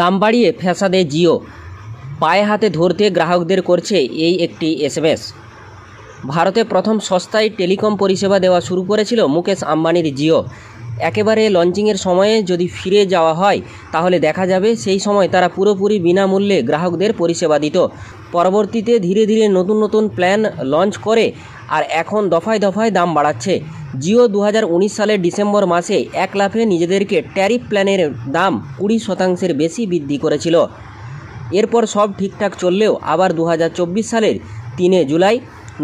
দাম বাড়িয়ে ফ্যাসাদে জিও পায়ে হাতে ধরতে গ্রাহকদের করছে এই একটি এসএমএস ভারতে প্রথম সস্তায় টেলিকম পরিষেবা দেওয়া শুরু করেছিল মুকেশ আম্বানির জিও একেবারে লঞ্চিংয়ের সময়ে যদি ফিরে যাওয়া হয় তাহলে দেখা যাবে সেই সময় তারা পুরোপুরি বিনামূল্যে গ্রাহকদের পরিষেবা দিত পরবর্তীতে ধীরে ধীরে নতুন নতুন প্ল্যান লঞ্চ করে আর এখন দফায় দফায় দাম বাড়াচ্ছে জিও দু সালের ডিসেম্বর মাসে এক লাফে নিজেদেরকে ট্যারিফ প্ল্যানের দাম কুড়ি শতাংশের বেশি বৃদ্ধি করেছিল এরপর সব ঠিকঠাক চললেও আবার দু সালের তিনে জুলাই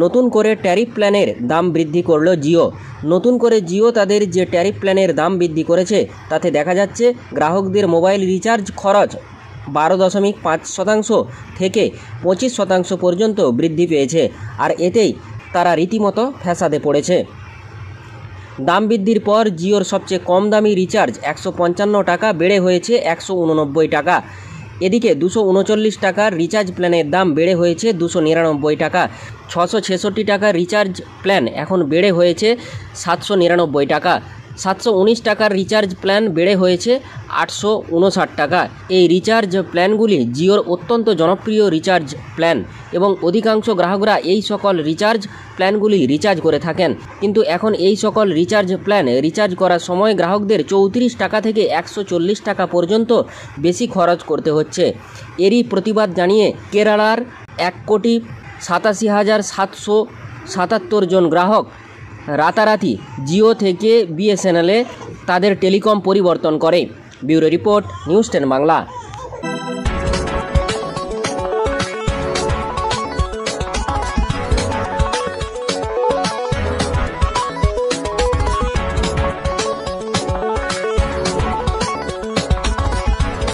নতুন করে ট্যারিফ প্ল্যানের দাম বৃদ্ধি করল জিও নতুন করে জিও তাদের যে ট্যারিফ প্ল্যানের দাম বৃদ্ধি করেছে তাতে দেখা যাচ্ছে গ্রাহকদের মোবাইল রিচার্জ খরচ বারো দশমিক পাঁচ শতাংশ থেকে পঁচিশ শতাংশ পর্যন্ত বৃদ্ধি পেয়েছে আর এতেই তারা রীতিমতো ফ্যাসাদে পড়েছে দাম বৃদ্ধির পর জিওর সবচেয়ে কম দামি রিচার্জ একশো টাকা বেড়ে হয়েছে একশো টাকা এদিকে দুশো উনচল্লিশ টাকার রিচার্জ প্ল্যানের দাম বেড়ে হয়েছে দুশো নিরানব্বই টাকা ছশো ছেষট্টি টাকার রিচার্জ প্ল্যান এখন বেড়ে হয়েছে সাতশো নিরানব্বই টাকা সাতশো উনিশ টাকার রিচার্জ প্ল্যান বেড়ে হয়েছে আটশো উনষাট টাকা এই রিচার্জ প্ল্যানগুলি জিওর অত্যন্ত জনপ্রিয় রিচার্জ প্ল্যান এবং অধিকাংশ গ্রাহকরা এই সকল রিচার্জ প্ল্যানগুলি রিচার্জ করে থাকেন কিন্তু এখন এই সকল রিচার্জ প্ল্যান রিচার্জ করার সময় গ্রাহকদের চৌত্রিশ টাকা থেকে একশো চল্লিশ টাকা পর্যন্ত বেশি খরচ করতে হচ্ছে এরই প্রতিবাদ জানিয়ে কেরালার এক কোটি সাতাশি হাজার সাতশো সাতাত্তর জন গ্রাহক রাতারাতি জিও থেকে বিএসএনএলে তাদের টেলিকম পরিবর্তন করে bureau report news ten Bangla